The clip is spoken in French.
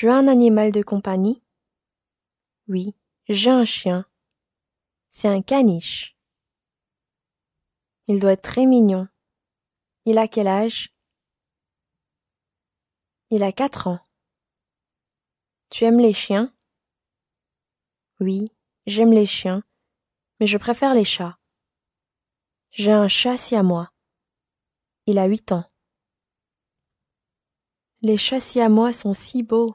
Tu as un animal de compagnie Oui, j'ai un chien. C'est un caniche. Il doit être très mignon. Il a quel âge Il a quatre ans. Tu aimes les chiens Oui, j'aime les chiens, mais je préfère les chats. J'ai un chat moi. Il a huit ans. Les chats moi sont si beaux.